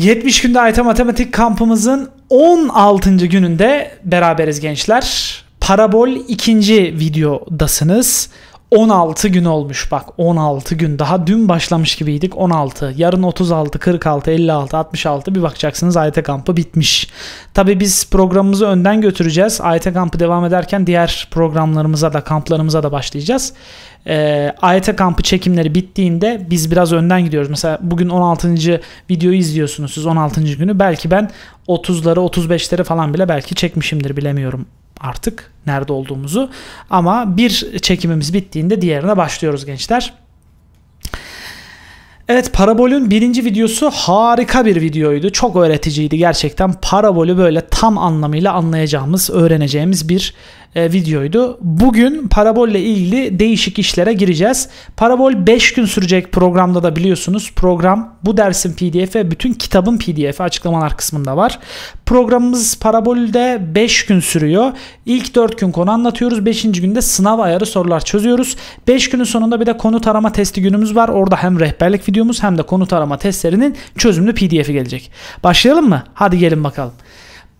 70 günde IT Matematik kampımızın 16. gününde beraberiz gençler. Parabol ikinci videodasınız. 16 gün olmuş bak 16 gün daha dün başlamış gibiydik 16 yarın 36 46 56 66 bir bakacaksınız AYT kampı bitmiş. Tabi biz programımızı önden götüreceğiz AYT kampı devam ederken diğer programlarımıza da kamplarımıza da başlayacağız. Ee, AYT kampı çekimleri bittiğinde biz biraz önden gidiyoruz. Mesela bugün 16. videoyu izliyorsunuz siz 16. günü belki ben 30'ları 35'leri falan bile belki çekmişimdir bilemiyorum artık nerede olduğumuzu. Ama bir çekimimiz bittiğinde diğerine başlıyoruz gençler. Evet Parabol'ün birinci videosu harika bir videoydu. Çok öğreticiydi gerçekten. Parabol'ü böyle tam anlamıyla anlayacağımız, öğreneceğimiz bir e, videoydu. Bugün parabolle ilgili değişik işlere gireceğiz. Parabol 5 gün sürecek programda da biliyorsunuz. Program bu dersin pdf bütün kitabın pdf açıklamalar kısmında var. Programımız parabolde 5 gün sürüyor. İlk 4 gün konu anlatıyoruz. 5. günde sınav ayarı sorular çözüyoruz. 5 günün sonunda bir de konu tarama testi günümüz var. Orada hem rehberlik videomuz hem de konu tarama testlerinin çözümlü pdf'i gelecek. Başlayalım mı? Hadi gelin bakalım.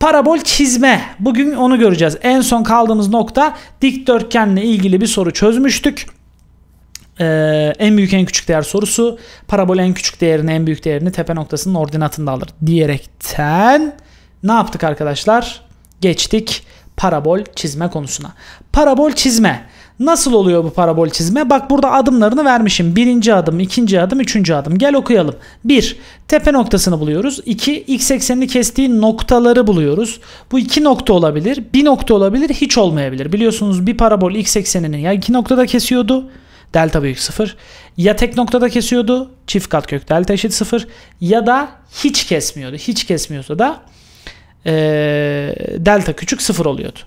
Parabol çizme. Bugün onu göreceğiz. En son kaldığımız nokta dikdörtgenle ilgili bir soru çözmüştük. Ee, en büyük en küçük değer sorusu parabol en küçük değerini en büyük değerini tepe noktasının ordinatında alır diyerekten ne yaptık arkadaşlar? Geçtik parabol çizme konusuna. Parabol çizme. Nasıl oluyor bu parabol çizme? Bak burada adımlarını vermişim. Birinci adım, ikinci adım, üçüncü adım. Gel okuyalım. 1. Tepe noktasını buluyoruz. 2. X eksenini kestiği noktaları buluyoruz. Bu iki nokta olabilir, bir nokta olabilir, hiç olmayabilir. Biliyorsunuz bir parabol x eksenini ya iki noktada kesiyordu delta büyük sıfır. Ya tek noktada kesiyordu çift kat kök, delta eşit sıfır. ya da hiç kesmiyordu. Hiç kesmiyorsa da e, delta küçük sıfır oluyordu.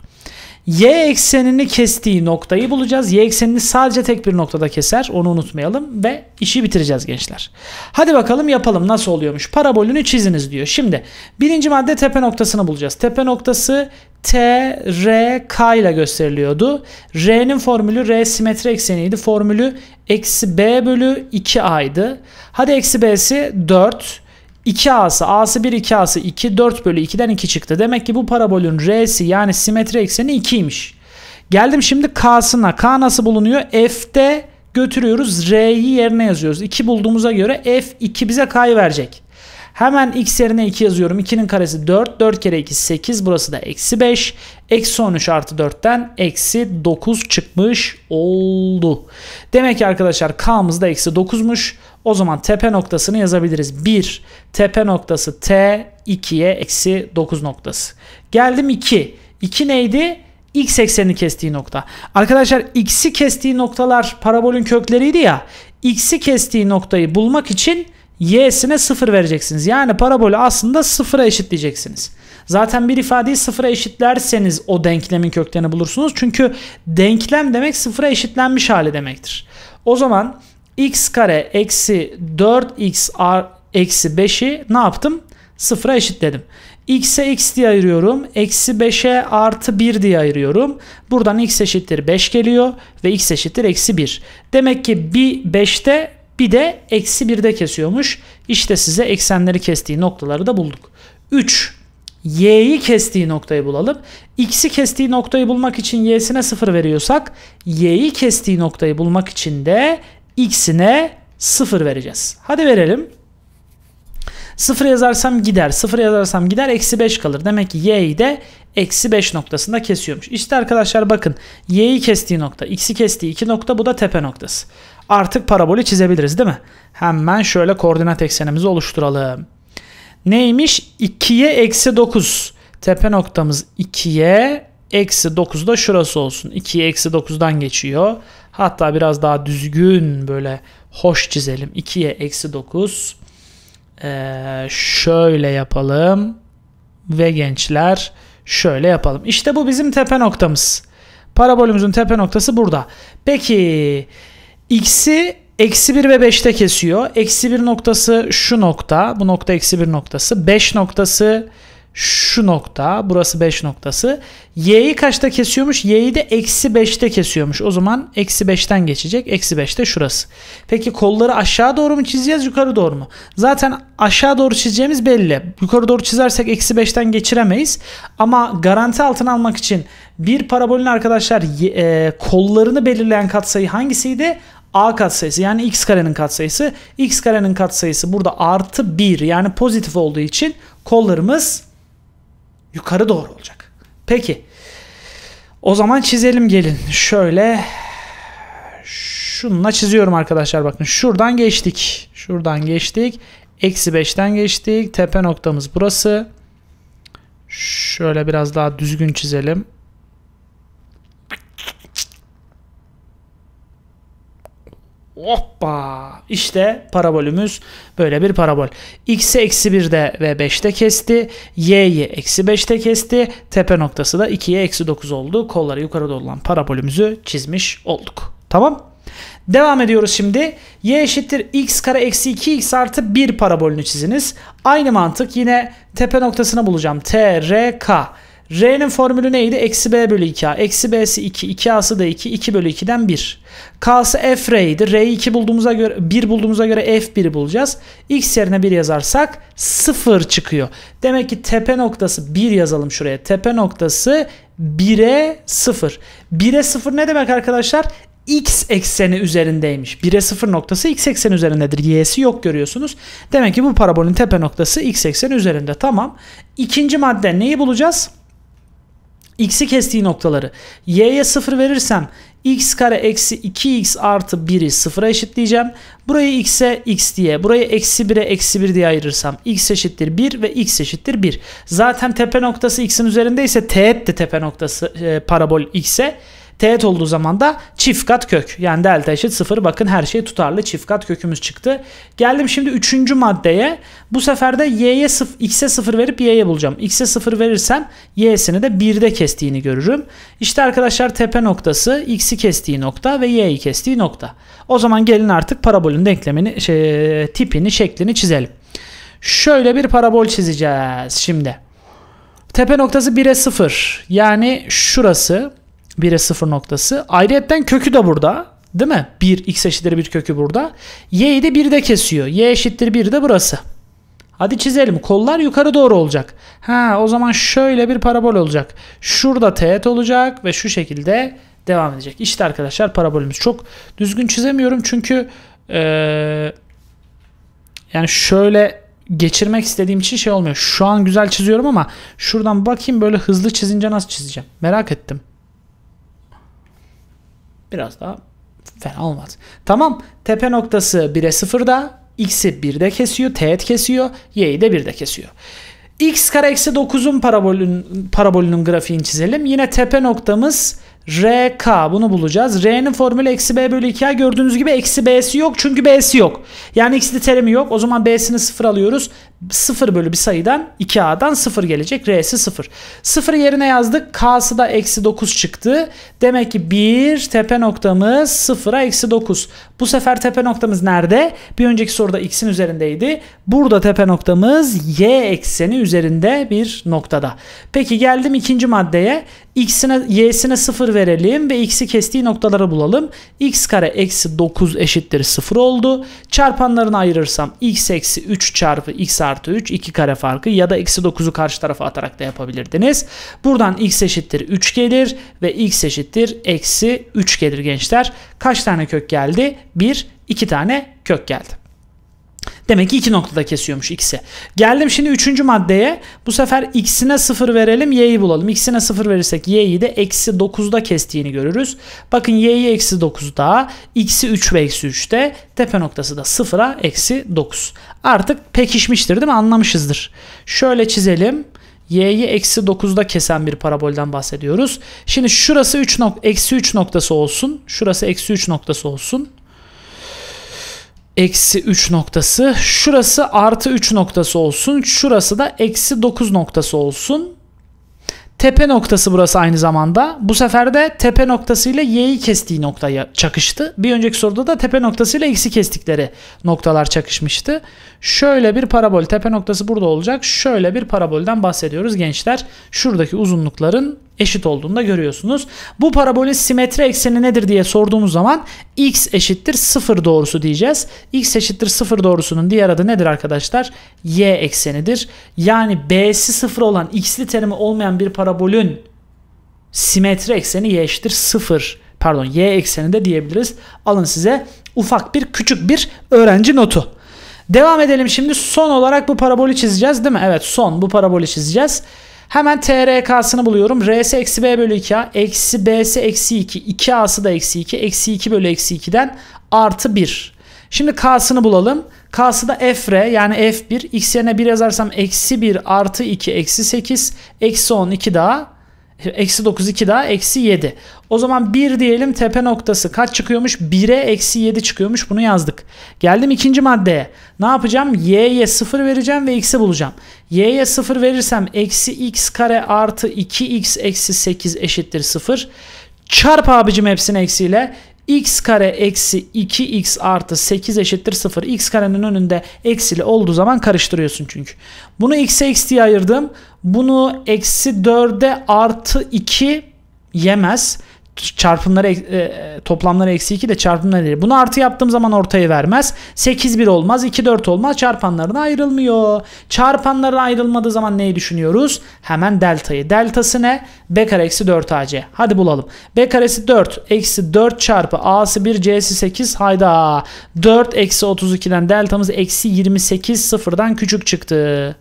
Y eksenini kestiği noktayı bulacağız. Y eksenini sadece tek bir noktada keser. Onu unutmayalım ve işi bitireceğiz gençler. Hadi bakalım yapalım nasıl oluyormuş. Parabolünü çiziniz diyor. Şimdi birinci madde tepe noktasını bulacağız. Tepe noktası T, R, K ile gösteriliyordu. R'nin formülü R simetri ekseniydi. Formülü eksi B bölü 2A'ydı. Hadi eksi B'si 4. 2 a'sı a'sı 1 2 a'sı 2 4 bölü 2'den 2 çıktı. Demek ki bu parabolün r'si yani simetri ekseni 2'ymiş. Geldim şimdi k'sına. K nasıl bulunuyor? F'de götürüyoruz. R'yi yerine yazıyoruz. 2 bulduğumuza göre F 2 bize k'yı verecek. Hemen x yerine 2 yazıyorum. 2'nin karesi 4. 4 kere 2 8. Burası da eksi 5. Eksi 13 artı 4'ten eksi 9 çıkmış oldu. Demek ki arkadaşlar k'mız da eksi 9'muş. O zaman tepe noktasını yazabiliriz. 1 tepe noktası t 2'ye eksi 9 noktası. Geldim 2. 2 neydi? x eksenini kestiği nokta. Arkadaşlar x'i kestiği noktalar parabolün kökleriydi ya. x'i kestiği noktayı bulmak için y'sine 0 vereceksiniz. Yani parabolü aslında 0'a eşitleyeceksiniz. Zaten bir ifadeyi 0'a eşitlerseniz o denklemin köklerini bulursunuz. Çünkü denklem demek 0'a eşitlenmiş hali demektir. O zaman x kare eksi 4x eksi 5'i ne yaptım? 0'a eşitledim. x'e x diye ayırıyorum. Eksi 5'e artı 1 diye ayırıyorum. Buradan x eşittir 5 geliyor ve x eşittir eksi 1. Demek ki bir 5'te bir de eksi 1'de kesiyormuş. İşte size eksenleri kestiği noktaları da bulduk. 3. Y'yi kestiği noktayı bulalım. X'i kestiği noktayı bulmak için Y'sine 0 veriyorsak Y'yi kestiği noktayı bulmak için de X'ine 0 vereceğiz. Hadi verelim. 0 yazarsam gider. 0 yazarsam gider. Eksi 5 kalır. Demek ki y'yi de eksi 5 noktasında kesiyormuş. İşte arkadaşlar bakın y'yi kestiği nokta. x'i kestiği iki nokta. Bu da tepe noktası. Artık parabolü çizebiliriz değil mi? Hemen şöyle koordinat eksenimizi oluşturalım. Neymiş? 2'ye eksi 9. Tepe noktamız 2'ye eksi 9 da şurası olsun. 2'ye eksi 9'dan geçiyor. Hatta biraz daha düzgün böyle hoş çizelim. 2'ye eksi 9. Ee, şöyle yapalım. Ve gençler şöyle yapalım. İşte bu bizim tepe noktamız. Parabolümüzün tepe noktası burada. Peki X'i eksi 1 ve 5'te kesiyor. Eksi 1 noktası şu nokta. Bu nokta eksi 1 noktası. 5 noktası şu nokta. Burası 5 noktası. Y'yi kaçta kesiyormuş? Y'yi de eksi 5'te kesiyormuş. O zaman eksi 5'ten geçecek. Eksi 5'te şurası. Peki kolları aşağı doğru mu çizeceğiz yukarı doğru mu? Zaten aşağı doğru çizeceğimiz belli. Yukarı doğru çizersek eksi 5'ten geçiremeyiz. Ama garanti altına almak için bir parabolün arkadaşlar e, kollarını belirleyen katsayı hangisiydi? a katsayısı yani x karenin katsayısı. x karenin katsayısı burada artı 1 yani pozitif olduğu için kollarımız yukarı doğru olacak. Peki o zaman çizelim gelin. Şöyle şununla çiziyorum arkadaşlar bakın. Şuradan geçtik. Şuradan geçtik. Eksi 5'ten geçtik. Tepe noktamız burası. Şöyle biraz daha düzgün çizelim. Hoppa! İşte parabolümüz böyle bir parabol. X'i eksi 1'de ve 5'te kesti. Y'yi eksi 5'te kesti. Tepe noktası da 2'ye eksi 9 oldu. Kolları yukarıda olan parabolümüzü çizmiş olduk. Tamam. Devam ediyoruz şimdi. Y eşittir x kare eksi 2x artı 1 parabolünü çiziniz. Aynı mantık yine tepe noktasını bulacağım. T, R, K. R'nin formülü neydi? Eksi B bölü 2A. Eksi B'si 2. 2A'sı da 2. 2 bölü 2'den 1. K'sı F R'ydi. R'yi 2 bulduğumuza göre 1 bulduğumuza göre F1'i bulacağız. X yerine 1 yazarsak 0 çıkıyor. Demek ki tepe noktası 1 yazalım şuraya. Tepe noktası 1'e 0. 1'e 0 ne demek arkadaşlar? x ekseni üzerindeymiş. 1'e 0 noktası x ekseni üzerindedir. Y'si yok görüyorsunuz. Demek ki bu parabolün tepe noktası x ekseni üzerinde. Tamam. İkinci madde neyi bulacağız? x'i kestiği noktaları. y'ye 0 verirsem x kare eksi 2x artı 1'i sıfıra eşitleyeceğim. Burayı x'e x diye, burayı eksi 1'e eksi 1 diye ayırırsam x eşittir 1 ve x eşittir 1. Zaten tepe noktası x'in üzerindeyse teğet de tepe noktası e, parabol x'e. Teğet olduğu zaman da çift kat kök. Yani delta eşit 0. Bakın her şey tutarlı. Çift kat kökümüz çıktı. Geldim şimdi 3. maddeye. Bu sefer de y'ye x'e 0 verip y'ye bulacağım. x'e 0 verirsem y'sini de 1'de kestiğini görürüm. İşte arkadaşlar tepe noktası x'i kestiği nokta ve y'yi kestiği nokta. O zaman gelin artık parabolün denklemini, şey, tipini, şeklini çizelim. Şöyle bir parabol çizeceğiz şimdi. Tepe noktası 1'e 0. Yani şurası 1'e 0 noktası. Ayrıyetten kökü de burada. Değil mi? 1 x eşittir 1 kökü burada. y'yi de 1'de kesiyor. y eşittir 1 de burası. Hadi çizelim. Kollar yukarı doğru olacak. Ha o zaman şöyle bir parabol olacak. Şurada teğet olacak ve şu şekilde devam edecek. İşte arkadaşlar parabolümüz. Çok düzgün çizemiyorum çünkü ee, yani şöyle geçirmek istediğim için şey olmuyor. Şu an güzel çiziyorum ama şuradan bakayım böyle hızlı çizince nasıl çizeceğim. Merak ettim biraz daha fena olmaz. Tamam tepe noktası 1'e 0'da x'i 1'de kesiyor teğet kesiyor y'yi de 1'de kesiyor. x kare eksi 9'un parabolün parabolünün grafiğini çizelim. Yine tepe noktamız RK bunu bulacağız. R'nin formülü eksi B bölü 2A gördüğünüz gibi eksi B'si yok çünkü B'si yok. Yani x'li terimi yok. O zaman B'sini 0 alıyoruz. 0 bölü bir sayıdan 2a'dan 0 gelecek. R'si 0. 0 yerine yazdık. K'sı da eksi 9 çıktı. Demek ki 1 tepe noktamız 0'a eksi 9. Bu sefer tepe noktamız nerede? Bir önceki soruda x'in üzerindeydi. Burada tepe noktamız y ekseni üzerinde bir noktada. Peki geldim ikinci maddeye. X'ine y'sine 0 verelim ve x'i kestiği noktaları bulalım. x kare eksi 9 eşittir 0 oldu. Çarpanlarını ayırırsam x eksi 3 çarpı x artı 3 2 kare farkı ya da eksi 9'u karşı tarafa atarak da yapabilirdiniz. Buradan x eşittir 3 gelir ve x eşittir eksi 3 gelir gençler. Kaç tane kök geldi? 1, 2 tane kök geldi. Demek ki iki noktada kesiyormuş x'e. Geldim şimdi üçüncü maddeye. Bu sefer x'ine sıfır verelim y'yi bulalım. x'ine sıfır verirsek y'yi de eksi 9'da kestiğini görürüz. Bakın y'yi eksi 9'da, x'i 3 ve eksi 3'te, tepe noktası da sıfıra eksi 9. Artık pekişmiştir değil mi? Anlamışızdır. Şöyle çizelim. Y'yi eksi 9'da kesen bir parabolden bahsediyoruz. Şimdi şurası 3 nok eksi 3 noktası olsun. Şurası eksi 3 noktası olsun eksi 3 noktası. Şurası artı 3 noktası olsun. Şurası da eksi 9 noktası olsun. Tepe noktası burası aynı zamanda. Bu sefer de tepe noktası ile y'yi kestiği noktaya çakıştı. Bir önceki soruda da tepe noktası ile x'i kestikleri noktalar çakışmıştı. Şöyle bir parabol. Tepe noktası burada olacak. Şöyle bir parabolden bahsediyoruz gençler. Şuradaki uzunlukların eşit olduğunu da görüyorsunuz. Bu parabolün simetri ekseni nedir diye sorduğumuz zaman x eşittir 0 doğrusu diyeceğiz. x eşittir 0 doğrusunun diğer adı nedir arkadaşlar? y eksenidir. Yani b'si 0 olan x'li terimi olmayan bir parabolün simetri ekseni y eşittir 0 pardon y ekseni de diyebiliriz. Alın size ufak bir küçük bir öğrenci notu. Devam edelim şimdi son olarak bu parabolü çizeceğiz değil mi? Evet son bu parabolü çizeceğiz. Hemen TRK'sını buluyorum. R'si eksi B bölü 2A. Eksi B'si eksi 2. 2A'sı da eksi 2. Eksi 2 bölü eksi 2'den artı 1. Şimdi K'sını bulalım. K'sı da f r yani F1. X yerine 1 yazarsam eksi 1 artı 2 eksi 8. Eksi 12 daha Eksi 9 2 daha eksi 7. O zaman 1 diyelim tepe noktası kaç çıkıyormuş? 1'e eksi 7 çıkıyormuş bunu yazdık. Geldim ikinci maddeye. Ne yapacağım? Y'ye 0 vereceğim ve x'i bulacağım. Y'ye 0 verirsem eksi x kare artı 2x eksi 8 eşittir 0. Çarp abicim hepsini eksiyle x kare eksi 2x artı 8 eşittir 0. x karenin önünde eksili olduğu zaman karıştırıyorsun çünkü. Bunu x'e x diye ayırdım. Bunu eksi 4'e artı 2 yemez çarpımları e, toplamları eksi 2 de çarpımları değil. Bunu artı yaptığım zaman ortayı vermez. 8 1 olmaz. 2 4 olmaz. Çarpanlarına ayrılmıyor. Çarpanlarına ayrılmadığı zaman neyi düşünüyoruz? Hemen deltayı. Deltası ne? B kare eksi 4 AC. Hadi bulalım. B karesi 4 eksi 4 çarpı A'sı 1 C'si 8. Hayda. 4 eksi 32'den deltamız eksi 28 sıfırdan küçük çıktı.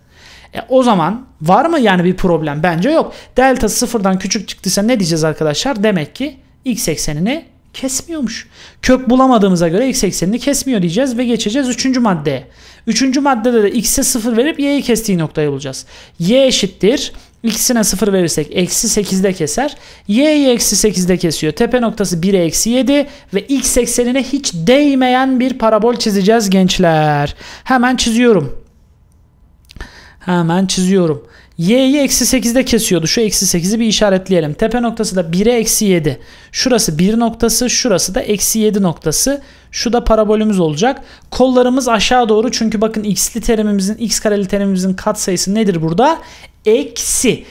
E, o zaman var mı yani bir problem? Bence yok. Delta sıfırdan küçük çıktıysa ne diyeceğiz arkadaşlar? Demek ki x eksenini kesmiyormuş. Kök bulamadığımıza göre x eksenini kesmiyor diyeceğiz ve geçeceğiz üçüncü maddeye. Üçüncü maddede de x'e sıfır verip y'yi kestiği noktayı bulacağız. y eşittir x'ine 0 verirsek eksi 8'de keser. y'yi eksi 8'de kesiyor. Tepe noktası 1'e eksi 7 ve x eksenine hiç değmeyen bir parabol çizeceğiz gençler. Hemen çiziyorum. Hemen çiziyorum. Y'yi eksi 8'de kesiyordu. Şu eksi 8'i bir işaretleyelim. Tepe noktası da 1'e eksi 7. Şurası 1 noktası. Şurası da eksi 7 noktası. Şu da parabolümüz olacak. Kollarımız aşağı doğru. Çünkü bakın x'li terimimizin, x kareli terimimizin katsayısı nedir burada? Eksi.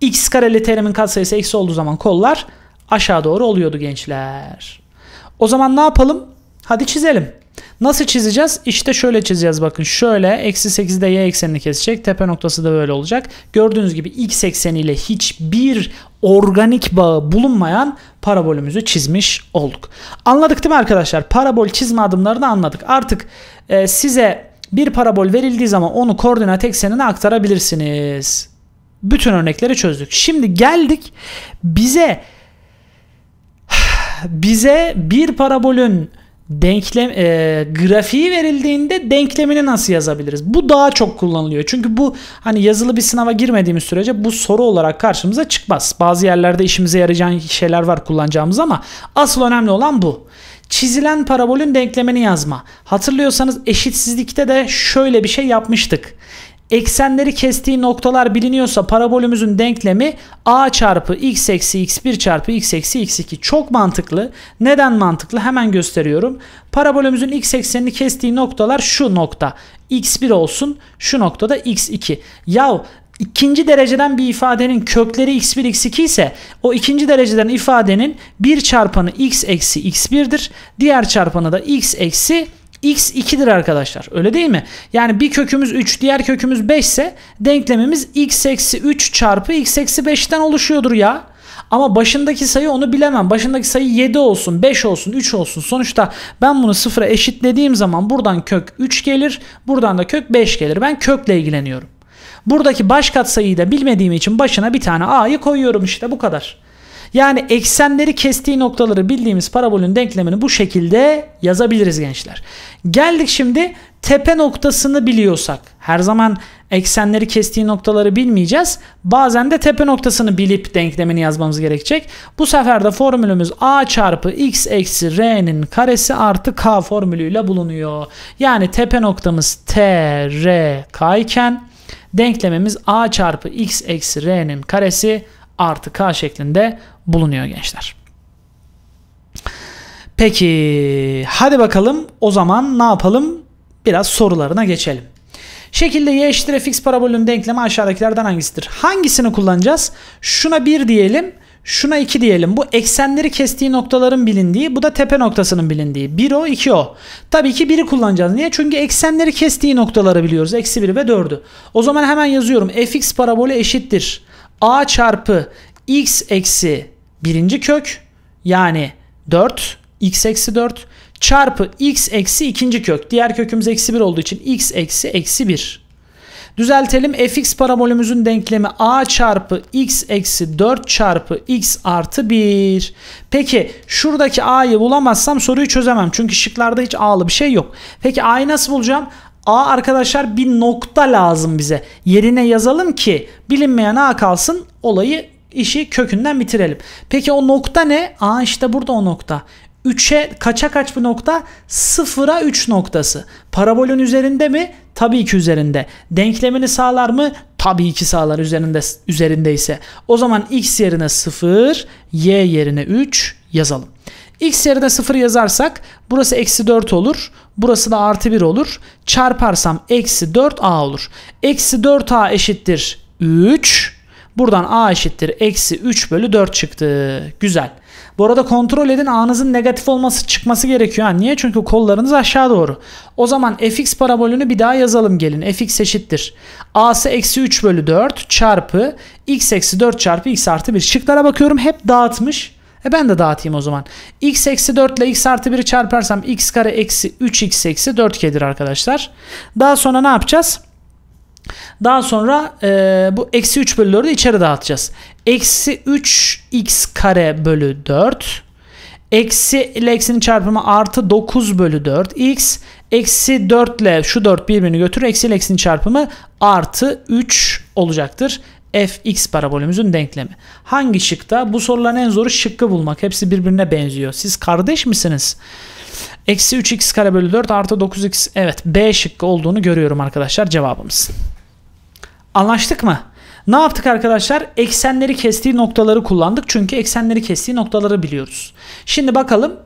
x kareli terimin katsayısı eksi olduğu zaman kollar aşağı doğru oluyordu gençler. O zaman ne yapalım? Hadi çizelim. Nasıl çizeceğiz? İşte şöyle çizeceğiz bakın. Şöyle eksi 8'de y eksenini kesecek. Tepe noktası da böyle olacak. Gördüğünüz gibi x ekseniyle hiçbir organik bağı bulunmayan parabolümüzü çizmiş olduk. Anladık değil mi arkadaşlar? Parabol çizme adımlarını anladık. Artık e, size bir parabol verildiği zaman onu koordinat eksenine aktarabilirsiniz. Bütün örnekleri çözdük. Şimdi geldik bize bize bir parabolün denklem e, grafiği verildiğinde denklemini nasıl yazabiliriz? Bu daha çok kullanılıyor. Çünkü bu hani yazılı bir sınava girmediğimiz sürece bu soru olarak karşımıza çıkmaz. Bazı yerlerde işimize yarayacak şeyler var kullanacağımız ama asıl önemli olan bu. Çizilen parabolün denklemini yazma. Hatırlıyorsanız eşitsizlikte de şöyle bir şey yapmıştık. Eksenleri kestiği noktalar biliniyorsa parabolümüzün denklemi a çarpı x eksi x1 çarpı x eksi x2. Çok mantıklı. Neden mantıklı? Hemen gösteriyorum. Parabolümüzün x eksenini kestiği noktalar şu nokta. x1 olsun şu noktada x2. Yahu ikinci dereceden bir ifadenin kökleri x1 x2 ise o ikinci dereceden ifadenin bir çarpanı x eksi x1'dir. Diğer çarpanı da x eksi x 2'dir arkadaşlar. Öyle değil mi? Yani bir kökümüz 3 diğer kökümüz 5 ise denklemimiz x eksi 3 çarpı x eksi 5'ten oluşuyordur ya. Ama başındaki sayı onu bilemem. Başındaki sayı 7 olsun, 5 olsun, 3 olsun. Sonuçta ben bunu sıfıra eşitlediğim zaman buradan kök 3 gelir. Buradan da kök 5 gelir. Ben kökle ilgileniyorum. Buradaki baş katsayıyı da bilmediğim için başına bir tane a'yı koyuyorum işte bu kadar. Yani eksenleri kestiği noktaları bildiğimiz parabolün denklemini bu şekilde yazabiliriz gençler. Geldik şimdi tepe noktasını biliyorsak. Her zaman eksenleri kestiği noktaları bilmeyeceğiz. Bazen de tepe noktasını bilip denklemini yazmamız gerekecek. Bu sefer de formülümüz a çarpı x eksi r'nin karesi artı k formülüyle bulunuyor. Yani tepe noktamız t, r, k iken denklemimiz a çarpı x eksi r'nin karesi artı k şeklinde bulunuyor gençler. Peki hadi bakalım o zaman ne yapalım? Biraz sorularına geçelim. Şekilde y eşittir fx parabolünün denklemi aşağıdakilerden hangisidir? Hangisini kullanacağız? Şuna 1 diyelim. Şuna 2 diyelim. Bu eksenleri kestiği noktaların bilindiği. Bu da tepe noktasının bilindiği. 1 o 2 o. Tabii ki 1'i kullanacağız. Niye? Çünkü eksenleri kestiği noktaları biliyoruz. Eksi 1 ve 4'ü. O zaman hemen yazıyorum. fx parabolü eşittir. a çarpı x eksi birinci kök yani 4 x eksi 4 çarpı x eksi ikinci kök. Diğer kökümüz eksi 1 olduğu için x eksi eksi 1. Düzeltelim fx parabolümüzün denklemi a çarpı x eksi 4 çarpı x artı 1. Peki şuradaki a'yı bulamazsam soruyu çözemem. Çünkü şıklarda hiç a'lı bir şey yok. Peki a'yı nasıl bulacağım? A arkadaşlar bir nokta lazım bize. Yerine yazalım ki bilinmeyen A kalsın olayı işi kökünden bitirelim. Peki o nokta ne? Aa işte burada o nokta. 3'e kaça kaç bir nokta? 0'a 3 noktası. Parabolün üzerinde mi? Tabii ki üzerinde. Denklemini sağlar mı? Tabii ki sağlar üzerinde üzerindeyse. O zaman x yerine 0, y yerine 3 yazalım. x yerine 0 yazarsak burası eksi 4 olur. Burası da artı 1 olur. Çarparsam eksi 4a olur. Eksi 4a eşittir 3 Buradan a eşittir eksi 3 bölü 4 çıktı. Güzel. Bu arada kontrol edin A'nızın negatif olması çıkması gerekiyor. niye? Çünkü kollarınız aşağı doğru. O zaman fx parabolünü bir daha yazalım gelin. fx eşittir. A'sı eksi 3 bölü 4 çarpı x eksi 4 çarpı x artı 1. Şıklara bakıyorum hep dağıtmış. E ben de dağıtayım o zaman. x eksi 4 ile x artı 1'i çarparsam x kare eksi 3x eksi 4 gelir arkadaşlar. Daha sonra ne yapacağız? Daha sonra e, bu eksi 3 bölü 4'ü içeri dağıtacağız. Eksi 3x kare bölü 4. Eksi ile eksinin çarpımı artı 9 bölü 4x. Eksi 4 ile şu 4 birbirini götürür. Eksi ile eksinin çarpımı artı 3 olacaktır fx parabolümüzün denklemi. Hangi şıkta? Bu soruların en zoru şıkkı bulmak. Hepsi birbirine benziyor. Siz kardeş misiniz? Eksi 3x kare bölü 4 artı 9x. Evet B şıkkı olduğunu görüyorum arkadaşlar cevabımız. Anlaştık mı? Ne yaptık arkadaşlar? Eksenleri kestiği noktaları kullandık. Çünkü eksenleri kestiği noktaları biliyoruz. Şimdi bakalım.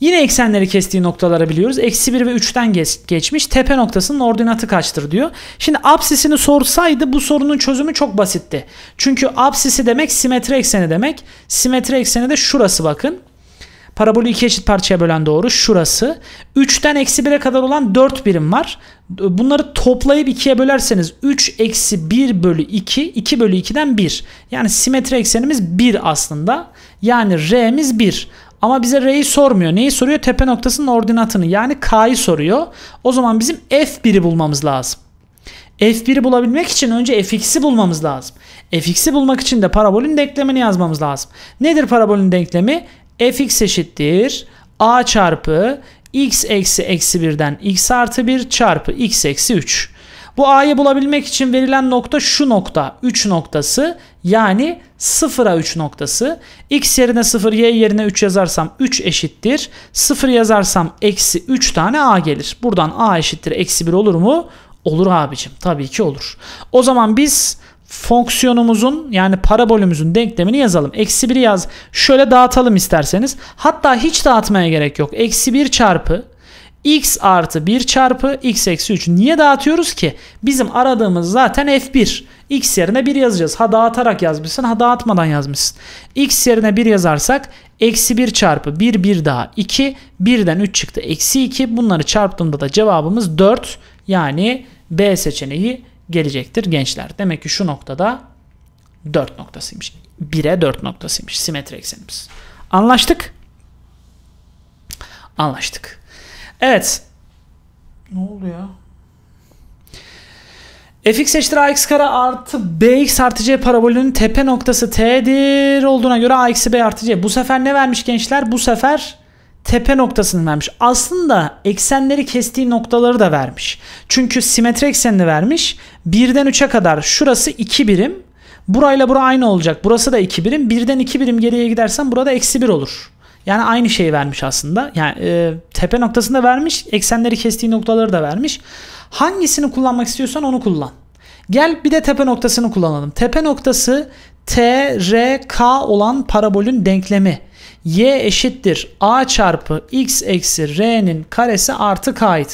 Yine eksenleri kestiği noktaları biliyoruz. Eksi 1 ve 3'ten geç, geçmiş. Tepe noktasının ordinatı kaçtır diyor. Şimdi absisini sorsaydı bu sorunun çözümü çok basitti. Çünkü absisi demek simetri ekseni demek. Simetri ekseni de şurası bakın. Parabolü iki eşit parçaya bölen doğru şurası. 3'ten eksi 1'e kadar olan 4 birim var. Bunları toplayıp 2'ye bölerseniz 3 eksi 1 bölü 2, 2 bölü 2'den 1. Yani simetri eksenimiz 1 aslında. Yani R'miz 1. Ama bize R'yi sormuyor. Neyi soruyor? Tepe noktasının ordinatını yani K'yı soruyor. O zaman bizim F1'i bulmamız lazım. F1'i bulabilmek için önce fx'i bulmamız lazım. fx'i bulmak için de parabolün denklemini yazmamız lazım. Nedir parabolün denklemi? fx eşittir a çarpı x eksi eksi birden x artı 1 çarpı x eksi 3. Bu a'yı bulabilmek için verilen nokta şu nokta 3 noktası yani 0'a 3 noktası. x yerine 0 y yerine 3 yazarsam 3 eşittir. 0 yazarsam eksi 3 tane a gelir. Buradan a eşittir eksi 1 olur mu? Olur abicim tabii ki olur. O zaman biz fonksiyonumuzun yani parabolümüzün denklemini yazalım. Eksi 1'i yaz. Şöyle dağıtalım isterseniz. Hatta hiç dağıtmaya gerek yok. Eksi 1 çarpı x artı 1 çarpı x eksi 3. Niye dağıtıyoruz ki? Bizim aradığımız zaten f1. x yerine 1 yazacağız. Ha dağıtarak yazmışsın ha dağıtmadan yazmışsın. x yerine 1 yazarsak eksi 1 çarpı 1 1 daha 2. birden 3 çıktı. Eksi 2. Bunları çarptığımda da cevabımız 4. Yani B seçeneği gelecektir gençler. Demek ki şu noktada 4 noktasıymış. 1'e 4 noktasıymış simetri eksenimiz. Anlaştık. Anlaştık. Evet. Ne oldu ya? fx eşittir ax kare artı bx artı c parabolünün tepe noktası t'dir olduğuna göre a eksi b artı c. Bu sefer ne vermiş gençler? Bu sefer tepe noktasını vermiş. Aslında eksenleri kestiği noktaları da vermiş. Çünkü simetri eksenini vermiş. 1'den 3'e kadar şurası 2 birim. Burayla bura aynı olacak. Burası da 2 birim. 1'den 2 birim geriye gidersen burada eksi 1 olur. Yani aynı şeyi vermiş aslında. Yani e, tepe noktasında vermiş. Eksenleri kestiği noktaları da vermiş. Hangisini kullanmak istiyorsan onu kullan. Gel bir de tepe noktasını kullanalım. Tepe noktası T, R, K olan parabolün denklemi y eşittir a çarpı x eksi r'nin karesi artı k'ydı.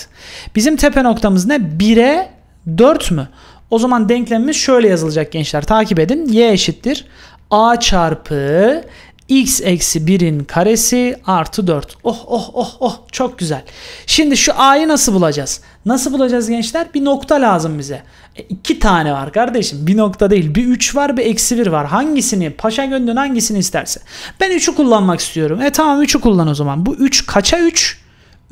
Bizim tepe noktamız ne? 1'e 4 mü? O zaman denklemimiz şöyle yazılacak gençler. Takip edin. y eşittir a çarpı x eksi 1'in karesi artı 4. Oh oh oh oh çok güzel. Şimdi şu a'yı nasıl bulacağız? Nasıl bulacağız gençler? Bir nokta lazım bize. E, iki tane var kardeşim. Bir nokta değil. Bir 3 var bir eksi 1 var. Hangisini? Paşa gönlün hangisini isterse. Ben 3'ü kullanmak istiyorum. E tamam 3'ü kullan o zaman. Bu 3 kaça 3?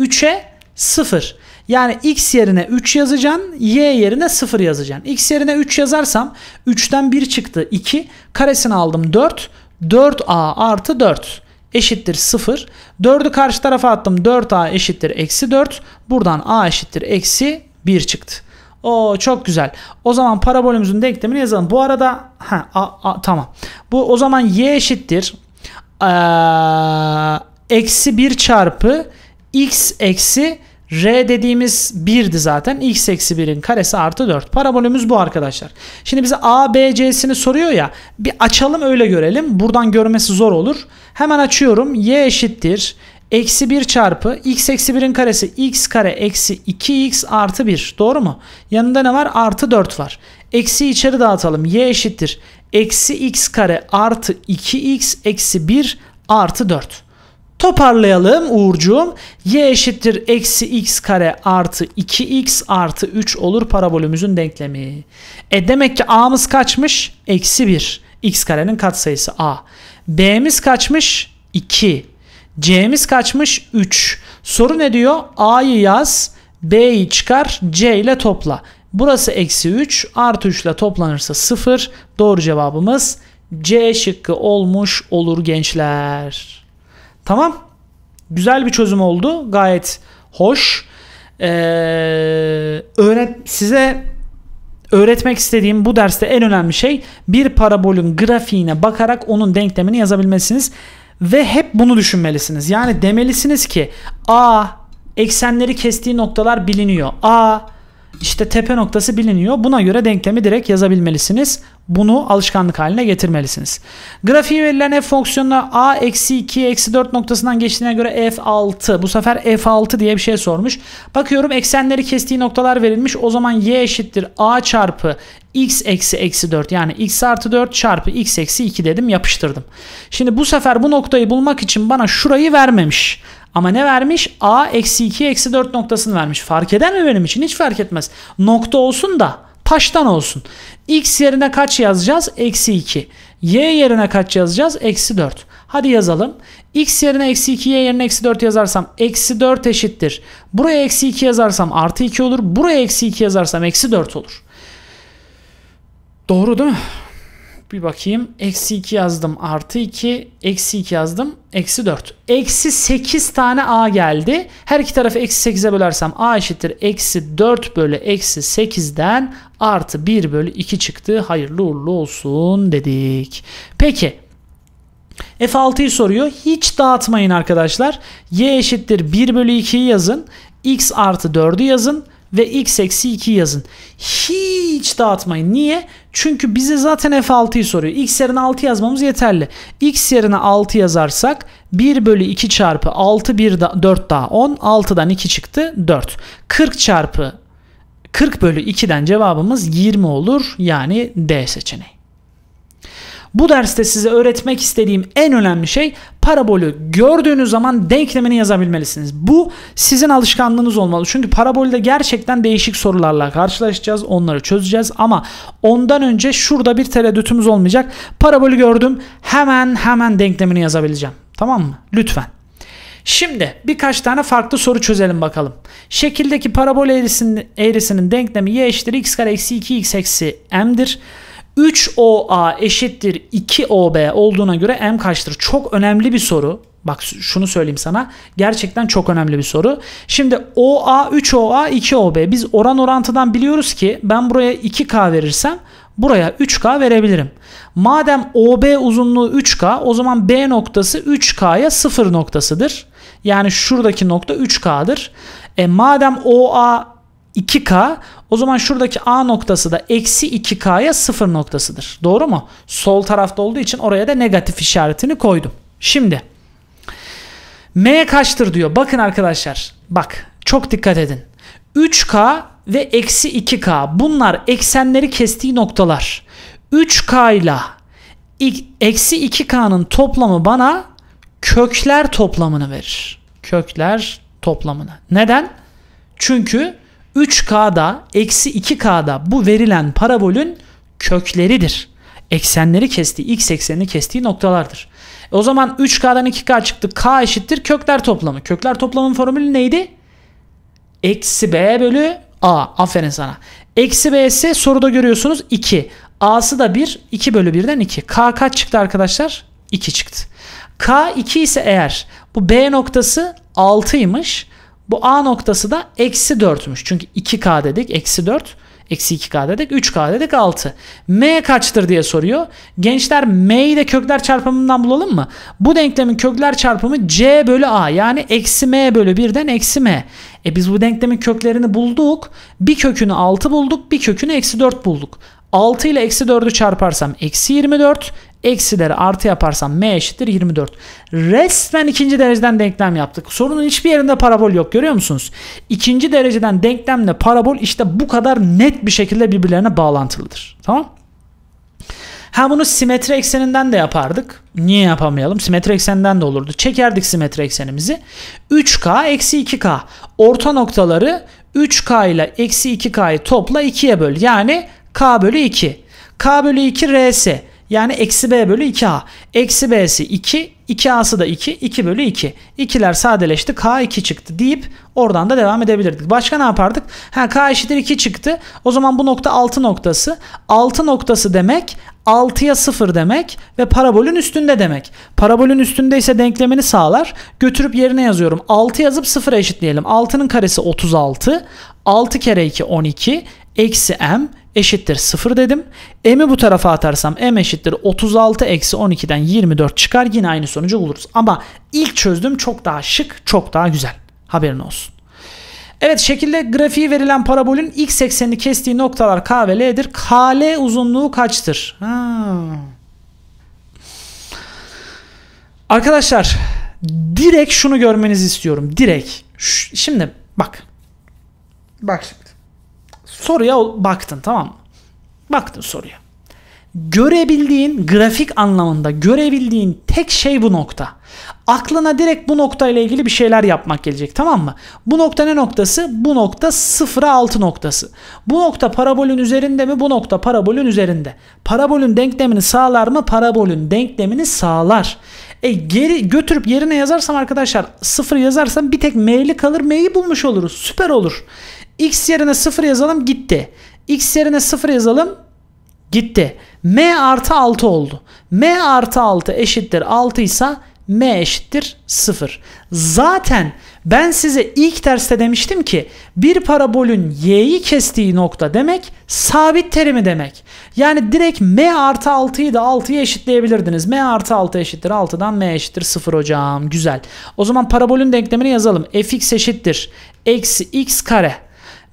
3'e 0. Yani x yerine 3 yazacaksın, y yerine 0 yazacaksın. x yerine 3 yazarsam 3'ten 1 çıktı 2, karesini aldım 4, 4a artı 4 eşittir 0. 4'ü karşı tarafa attım. 4a eşittir eksi 4. Buradan a eşittir eksi 1 çıktı. O çok güzel. O zaman parabolümüzün denklemini yazalım. Bu arada ha, a, a, tamam. Bu o zaman y eşittir eksi 1 çarpı x eksi R dediğimiz 1'di zaten. X eksi 1'in karesi artı 4. Parabolümüz bu arkadaşlar. Şimdi bize A, B, C'sini soruyor ya. Bir açalım öyle görelim. Buradan görmesi zor olur. Hemen açıyorum. Y eşittir. Eksi 1 çarpı x eksi 1'in karesi x kare eksi 2x artı 1. Doğru mu? Yanında ne var? Artı 4 var. Eksi içeri dağıtalım. Y eşittir. Eksi x kare artı 2x eksi 1 artı 4. Toparlayalım Uğurcuğum. Y eşittir eksi x kare artı 2x artı 3 olur parabolümüzün denklemi. E demek ki a'mız kaçmış? Eksi 1. x karenin katsayısı a. b'miz kaçmış? 2. c'miz kaçmış? 3. Soru ne diyor? a'yı yaz, b'yi çıkar, c ile topla. Burası eksi 3 artı 3 ile toplanırsa 0. Doğru cevabımız C şıkkı olmuş olur gençler. Tamam. Güzel bir çözüm oldu. Gayet hoş. Ee, öğret size öğretmek istediğim bu derste en önemli şey bir parabolün grafiğine bakarak onun denklemini yazabilmesiniz. Ve hep bunu düşünmelisiniz. Yani demelisiniz ki A eksenleri kestiği noktalar biliniyor. A işte tepe noktası biliniyor. Buna göre denklemi direkt yazabilmelisiniz. Bunu alışkanlık haline getirmelisiniz. Grafiği verilen f fonksiyonuna a eksi 2 eksi 4 noktasından geçtiğine göre f6. Bu sefer f6 diye bir şey sormuş. Bakıyorum eksenleri kestiği noktalar verilmiş. O zaman y eşittir a çarpı x eksi eksi 4 yani x artı 4 çarpı x eksi 2 dedim yapıştırdım. Şimdi bu sefer bu noktayı bulmak için bana şurayı vermemiş. Ama ne vermiş? A eksi 2 eksi 4 noktasını vermiş. Fark eder mi benim için? Hiç fark etmez. Nokta olsun da taştan olsun. X yerine kaç yazacağız? Eksi 2. Y yerine kaç yazacağız? Eksi 4. Hadi yazalım. X yerine eksi 2, Y yerine eksi 4 yazarsam eksi 4 eşittir. Buraya eksi 2 yazarsam artı 2 olur. Buraya eksi 2 yazarsam eksi 4 olur. Doğru değil mi? Bir bakayım. Eksi 2 yazdım. Artı 2. Eksi 2 yazdım. Eksi 4. Eksi 8 tane A geldi. Her iki tarafı eksi 8'e bölersem A eşittir. Eksi 4 bölü eksi 8'den artı 1 bölü 2 çıktı. Hayırlı uğurlu olsun dedik. Peki F6'yı soruyor. Hiç dağıtmayın arkadaşlar. Y eşittir 1 bölü 2'yi yazın. X artı 4'ü yazın ve x eksi 2 yazın. Hiç dağıtmayın. Niye? Çünkü bize zaten f6'yı soruyor. x yerine 6 yazmamız yeterli. x yerine 6 yazarsak 1 bölü 2 çarpı 6 1 da, 4 daha 10. 6'dan 2 çıktı 4. 40 çarpı 40 bölü 2'den cevabımız 20 olur. Yani D seçeneği. Bu derste size öğretmek istediğim en önemli şey parabolü gördüğünüz zaman denklemini yazabilmelisiniz. Bu sizin alışkanlığınız olmalı. Çünkü parabolde gerçekten değişik sorularla karşılaşacağız. Onları çözeceğiz ama ondan önce şurada bir tereddütümüz olmayacak. Parabolü gördüm. Hemen hemen denklemini yazabileceğim. Tamam mı? Lütfen. Şimdi birkaç tane farklı soru çözelim bakalım. Şekildeki parabol eğrisinin, eğrisinin denklemi y eşittir x kare eksi 2x eksi m'dir. 3OA eşittir 2OB olduğuna göre M kaçtır? Çok önemli bir soru. Bak şunu söyleyeyim sana. Gerçekten çok önemli bir soru. Şimdi OA 3OA 2OB. Biz oran orantıdan biliyoruz ki ben buraya 2K verirsem buraya 3K verebilirim. Madem OB uzunluğu 3K o zaman B noktası 3K'ya 0 noktasıdır. Yani şuradaki nokta 3K'dır. E madem OA 2K o zaman şuradaki A noktası da eksi 2K'ya 0 noktasıdır. Doğru mu? Sol tarafta olduğu için oraya da negatif işaretini koydum. Şimdi M kaçtır diyor. Bakın arkadaşlar bak çok dikkat edin. 3K ve eksi 2K bunlar eksenleri kestiği noktalar. 3K ile eksi 2K'nın toplamı bana kökler toplamını verir. Kökler toplamını. Neden? Çünkü 3K'da eksi 2K'da bu verilen parabolün kökleridir. Eksenleri kestiği, x eksenini kestiği noktalardır. E o zaman 3K'dan 2K çıktı. K eşittir kökler toplamı. Kökler toplamının formülü neydi? Eksi B bölü A. Aferin sana. Eksi B'si soruda görüyorsunuz 2. A'sı da 1. 2 bölü 1'den 2. K kaç çıktı arkadaşlar? 2 çıktı. K 2 ise eğer bu B noktası 6'ymış. Bu A noktası da eksi 4'müş. Çünkü 2K dedik eksi 4. Eksi 2K dedik 3K dedik 6. M kaçtır diye soruyor. Gençler M'yi de kökler çarpımından bulalım mı? Bu denklemin kökler çarpımı C bölü A yani eksi M bölü 1'den eksi M. E biz bu denklemin köklerini bulduk. Bir kökünü 6 bulduk bir kökünü eksi 4 bulduk. 6 ile eksi 4'ü çarparsam eksi 24. Eksileri artı yaparsam m eşittir 24. Resmen ikinci dereceden denklem yaptık. Sorunun hiçbir yerinde parabol yok görüyor musunuz? İkinci dereceden denklemle parabol işte bu kadar net bir şekilde birbirlerine bağlantılıdır. Tamam Ha bunu simetri ekseninden de yapardık. Niye yapamayalım? Simetri ekseninden de olurdu. Çekerdik simetri eksenimizi. 3K eksi 2K. Orta noktaları 3K ile eksi 2K'yı topla 2'ye böl. Yani K bölü 2. K bölü 2 RS. Yani eksi b bölü 2a. Eksi b'si 2, 2a'sı da 2, 2 bölü 2. 2'ler sadeleşti k 2 çıktı deyip oradan da devam edebilirdik. Başka ne yapardık? Ha k eşittir 2 çıktı. O zaman bu nokta 6 noktası. 6 noktası demek 6'ya 0 demek ve parabolün üstünde demek. Parabolün üstünde ise denklemini sağlar. Götürüp yerine yazıyorum. 6 yazıp 0 eşitleyelim. 6'nın karesi 36. 6 kere 2 12. Eksi m eşittir 0 dedim. M'i bu tarafa atarsam M eşittir 36 eksi 12'den 24 çıkar. Yine aynı sonucu buluruz. Ama ilk çözdüğüm çok daha şık, çok daha güzel. Haberin olsun. Evet şekilde grafiği verilen parabolün x eksenini kestiği noktalar K ve L'dir. KL uzunluğu kaçtır? Ha. Arkadaşlar direkt şunu görmenizi istiyorum. Direkt. Şimdi bak. Bak şimdi. Soruya baktın tamam mı? Baktın soruya. Görebildiğin grafik anlamında görebildiğin tek şey bu nokta. Aklına direkt bu noktayla ilgili bir şeyler yapmak gelecek tamam mı? Bu nokta ne noktası? Bu nokta 0'a 6 noktası. Bu nokta parabolün üzerinde mi? Bu nokta parabolün üzerinde. Parabolün denklemini sağlar mı? Parabolün denklemini sağlar. E geri götürüp yerine yazarsam arkadaşlar 0 yazarsam bir tek m'li kalır. M'yi bulmuş oluruz. Süper olur. X yerine 0 yazalım gitti. X yerine 0 yazalım gitti. M artı 6 oldu. M artı 6 eşittir 6 ise M eşittir 0. Zaten ben size ilk derste demiştim ki bir parabolün y'yi kestiği nokta demek sabit terimi demek. Yani direkt m artı 6'yı da 6'ya eşitleyebilirdiniz. m artı 6 eşittir 6'dan m eşittir 0 hocam. Güzel. O zaman parabolün denklemini yazalım. fx eşittir. Eksi x kare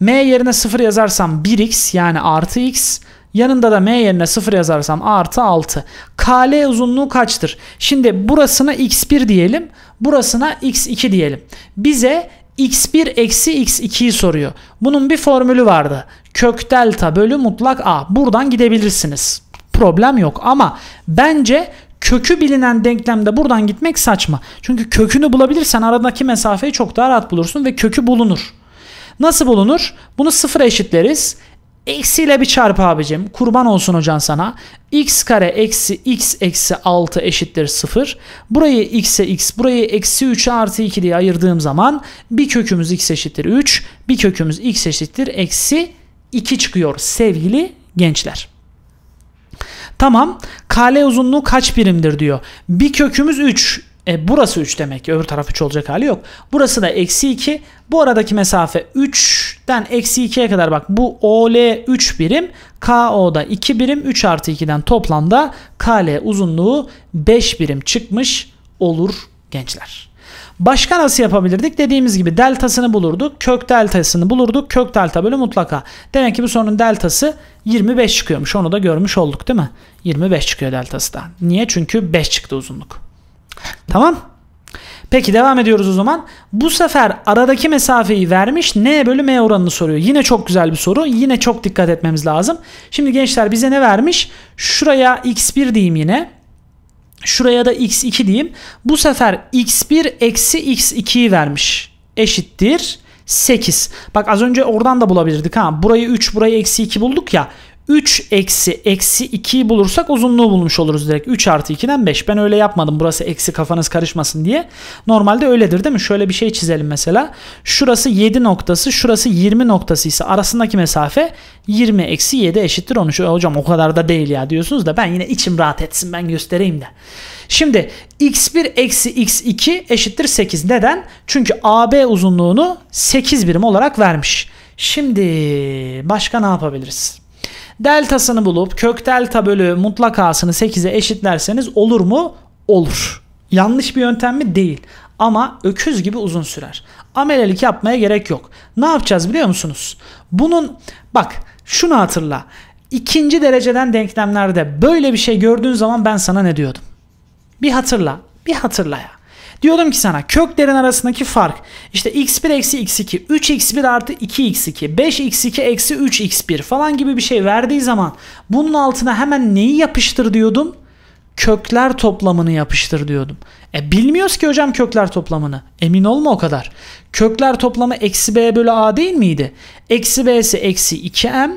M yerine 0 yazarsam 1x yani artı x. Yanında da m yerine 0 yazarsam artı 6. KL uzunluğu kaçtır? Şimdi burasına x1 diyelim. Burasına x2 diyelim. Bize x1 eksi x2'yi soruyor. Bunun bir formülü vardı. Kök delta bölü mutlak a. Buradan gidebilirsiniz. Problem yok ama bence kökü bilinen denklemde buradan gitmek saçma. Çünkü kökünü bulabilirsen aradaki mesafeyi çok daha rahat bulursun ve kökü bulunur. Nasıl bulunur? Bunu sıfır eşitleriz. Eksiyle bir çarp abicim. Kurban olsun hocam sana. x kare eksi x eksi 6 eşittir 0. Burayı x'e x, burayı eksi 3'e artı 2 diye ayırdığım zaman bir kökümüz x eşittir 3, bir kökümüz x eşittir eksi 2 çıkıyor sevgili gençler. Tamam. Kale uzunluğu kaç birimdir diyor. Bir kökümüz 3, e, burası 3 demek ki öbür taraf 3 olacak hali yok. Burası da eksi 2. Bu aradaki mesafe 3'den eksi 2'ye kadar bak bu OL 3 birim. KO'da 2 birim. 3 artı 2'den toplamda KL uzunluğu 5 birim çıkmış olur gençler. Başka nasıl yapabilirdik? Dediğimiz gibi deltasını bulurduk. Kök deltasını bulurduk. Kök delta bölü mutlaka. Demek ki bu sorunun deltası 25 çıkıyormuş. Onu da görmüş olduk değil mi? 25 çıkıyor deltası da. Niye? Çünkü 5 çıktı uzunluk. Tamam. Peki devam ediyoruz o zaman. Bu sefer aradaki mesafeyi vermiş. N bölü M oranını soruyor. Yine çok güzel bir soru. Yine çok dikkat etmemiz lazım. Şimdi gençler bize ne vermiş? Şuraya x1 diyeyim yine. Şuraya da x2 diyeyim. Bu sefer x1 eksi x2'yi vermiş. Eşittir. 8. Bak az önce oradan da bulabilirdik ha. Burayı 3 burayı eksi 2 bulduk ya. 3 eksi eksi 2'yi bulursak uzunluğu bulmuş oluruz direkt. 3 artı 2'den 5. Ben öyle yapmadım burası eksi kafanız karışmasın diye. Normalde öyledir değil mi? Şöyle bir şey çizelim mesela. Şurası 7 noktası şurası 20 noktası ise arasındaki mesafe 20 eksi 7 eşittir 13. E, hocam o kadar da değil ya diyorsunuz da ben yine içim rahat etsin ben göstereyim de. Şimdi x1 eksi x2 eşittir 8. Neden? Çünkü AB uzunluğunu 8 birim olarak vermiş. Şimdi başka ne yapabiliriz? Deltasını bulup kök delta bölü mutlak a'sını 8'e eşitlerseniz olur mu? Olur. Yanlış bir yöntem mi? Değil. Ama öküz gibi uzun sürer. Amelelik yapmaya gerek yok. Ne yapacağız biliyor musunuz? Bunun bak şunu hatırla. İkinci dereceden denklemlerde böyle bir şey gördüğün zaman ben sana ne diyordum? Bir hatırla. Bir hatırla ya. Diyordum ki sana köklerin arasındaki fark işte x1 eksi x2, 3x1 artı 2x2, 5x2 eksi 3x1 falan gibi bir şey verdiği zaman bunun altına hemen neyi yapıştır diyordum? Kökler toplamını yapıştır diyordum. E bilmiyoruz ki hocam kökler toplamını. Emin olma o kadar. Kökler toplamı eksi b bölü a değil miydi? Eksi b'si eksi 2m,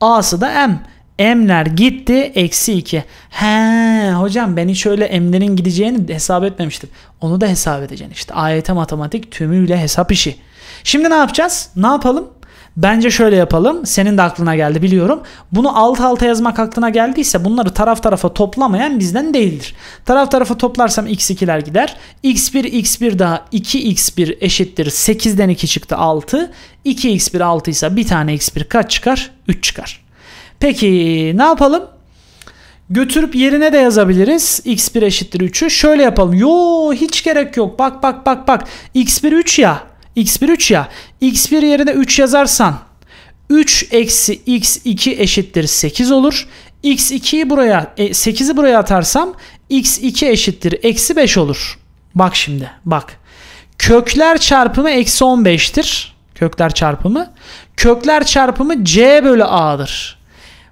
a'sı da m. Mler gitti eksi 2. He hocam beni şöyle Mlerin gideceğini hesap etmemiştim. Onu da hesap edeceksin işte. AYT matematik tümüyle hesap işi. Şimdi ne yapacağız? Ne yapalım? Bence şöyle yapalım. Senin de aklına geldi biliyorum. Bunu alt alta yazmak aklına geldiyse bunları taraf tarafa toplamayan bizden değildir. Taraf tarafa toplarsam x2'ler gider. x1 x1 daha 2x1 eşittir 8'den 2 çıktı 6. 2x1 6 ise bir tane x1 kaç çıkar? 3 çıkar. Peki ne yapalım? Götürüp yerine de yazabiliriz. x1 eşittir 3'ü. Şöyle yapalım. Yo hiç gerek yok. Bak bak bak bak. x1 3 ya. x1 3 ya. x1 yerine 3 yazarsan 3 eksi x2 eşittir 8 olur. x2'yi buraya 8'i e, buraya atarsam x2 eşittir eksi 5 olur. Bak şimdi bak. Kökler çarpımı eksi 15'tir. Kökler çarpımı. Kökler çarpımı c bölü a'dır.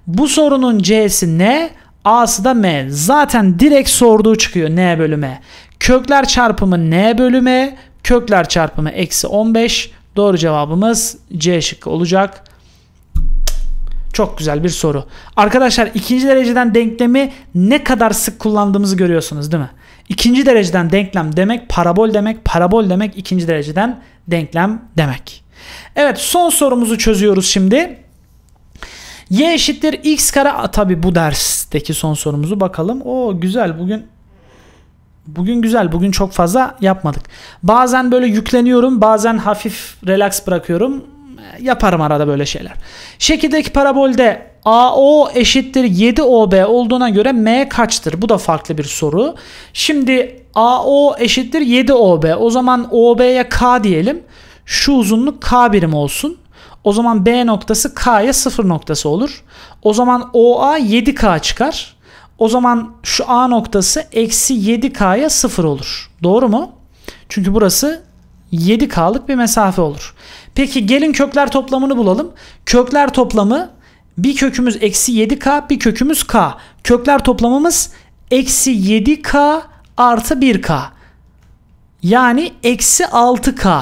Bu sorunun C'si ne? A'sı da M. Zaten direkt sorduğu çıkıyor N bölüme. Kökler çarpımı N bölüme. Kökler çarpımı eksi 15. Doğru cevabımız C şıkkı olacak. Çok güzel bir soru. Arkadaşlar ikinci dereceden denklemi ne kadar sık kullandığımızı görüyorsunuz değil mi? İkinci dereceden denklem demek parabol demek, parabol demek ikinci dereceden denklem demek. Evet son sorumuzu çözüyoruz şimdi. Y eşittir x kare. Tabi bu dersteki son sorumuzu bakalım. O güzel bugün Bugün güzel. Bugün çok fazla yapmadık. Bazen böyle yükleniyorum. Bazen hafif relax bırakıyorum. Yaparım arada böyle şeyler. Şekildeki parabolde AO eşittir 7OB olduğuna göre M kaçtır? Bu da farklı bir soru. Şimdi AO eşittir 7OB. O zaman OB'ye K diyelim. Şu uzunluk K birim olsun. O zaman B noktası K'ya 0 noktası olur. O zaman OA 7K çıkar. O zaman şu A noktası eksi 7K'ya 0 olur. Doğru mu? Çünkü burası 7K'lık bir mesafe olur. Peki gelin kökler toplamını bulalım. Kökler toplamı bir kökümüz eksi 7K bir kökümüz K. Kökler toplamımız eksi 7K artı 1K. Yani eksi 6K.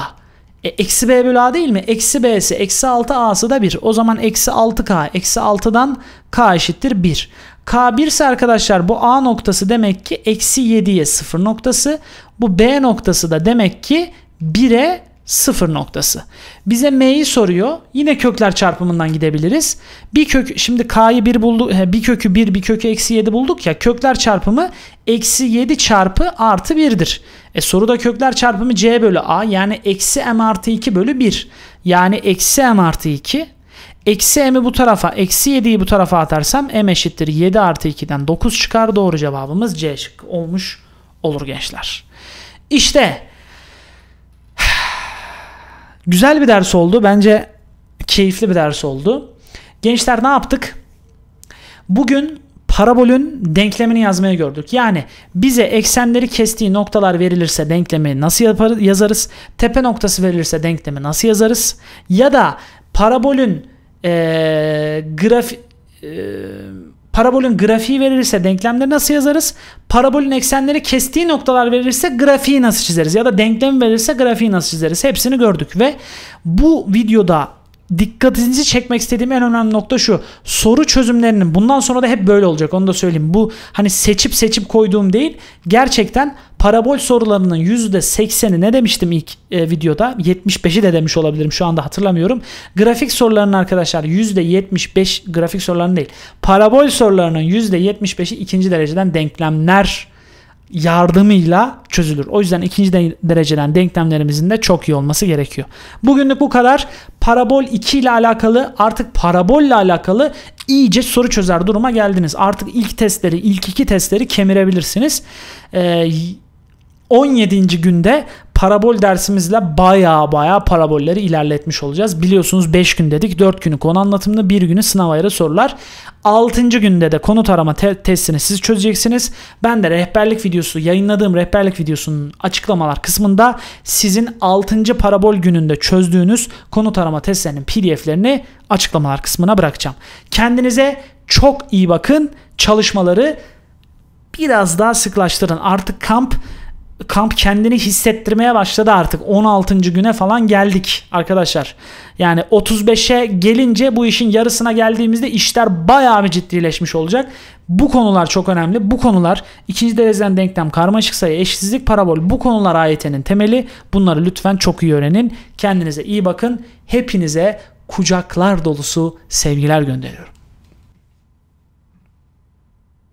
E, eksi b bölü a değil mi? Eksi b'si eksi 6a'sı da 1. O zaman eksi 6k eksi 6'dan k eşittir 1. K 1 ise arkadaşlar bu A noktası demek ki eksi 7'ye 0 noktası. Bu B noktası da demek ki 1'e sıfır noktası. Bize m'yi soruyor. Yine kökler çarpımından gidebiliriz. Bir kök şimdi k'yı 1 bulduk. Bir kökü 1 bir kökü eksi 7 bulduk ya. Kökler çarpımı eksi 7 çarpı artı 1'dir. E soruda kökler çarpımı c bölü a yani eksi m artı 2 bölü 1. Yani eksi m artı 2 Eksi m'i bu tarafa, eksi 7'yi bu tarafa atarsam m eşittir 7 artı 2'den 9 çıkar. Doğru cevabımız C şıkkı olmuş olur gençler. İşte Güzel bir ders oldu. Bence keyifli bir ders oldu. Gençler ne yaptık? Bugün parabolün denklemini yazmaya gördük. Yani bize eksenleri kestiği noktalar verilirse denklemi nasıl yapar, yazarız? Tepe noktası verilirse denklemi nasıl yazarız? Ya da parabolün e, grafik e, Parabolün grafiği verirse denklemleri nasıl yazarız? Parabolün eksenleri kestiği noktalar verirse grafiği nasıl çizeriz? Ya da denklem verirse grafiği nasıl çizeriz? Hepsini gördük ve bu videoda dikkatinizi çekmek istediğim en önemli nokta şu. Soru çözümlerinin bundan sonra da hep böyle olacak. Onu da söyleyeyim. Bu hani seçip seçip koyduğum değil. Gerçekten parabol sorularının %80'i ne demiştim ilk e, videoda? 75'i de demiş olabilirim şu anda hatırlamıyorum. Grafik sorularının arkadaşlar %75 grafik sorularının değil. Parabol sorularının %75'i ikinci dereceden denklemler yardımıyla çözülür. O yüzden ikinci dereceden denklemlerimizin de çok iyi olması gerekiyor. Bugünlük bu kadar. Parabol 2 ile alakalı artık parabolle alakalı iyice soru çözer duruma geldiniz. Artık ilk testleri, ilk iki testleri kemirebilirsiniz. Ee, 17. günde parabol dersimizle baya baya parabolleri ilerletmiş olacağız. Biliyorsunuz 5 gün dedik. 4 günü konu anlatımını, 1 günü sınav ayrı sorular. 6. günde de konu tarama te- testini siz çözeceksiniz. Ben de rehberlik videosu yayınladığım rehberlik videosunun açıklamalar kısmında sizin 6. parabol gününde çözdüğünüz konu tarama testlerinin pdf'lerini açıklamalar kısmına bırakacağım. Kendinize çok iyi bakın. Çalışmaları biraz daha sıklaştırın. Artık kamp kamp kendini hissettirmeye başladı artık. 16. güne falan geldik arkadaşlar. Yani 35'e gelince bu işin yarısına geldiğimizde işler bayağı bir ciddileşmiş olacak. Bu konular çok önemli. Bu konular ikinci dereceden denklem, karmaşık sayı, eşitsizlik, parabol bu konular AYT'nin temeli. Bunları lütfen çok iyi öğrenin. Kendinize iyi bakın. Hepinize kucaklar dolusu sevgiler gönderiyorum.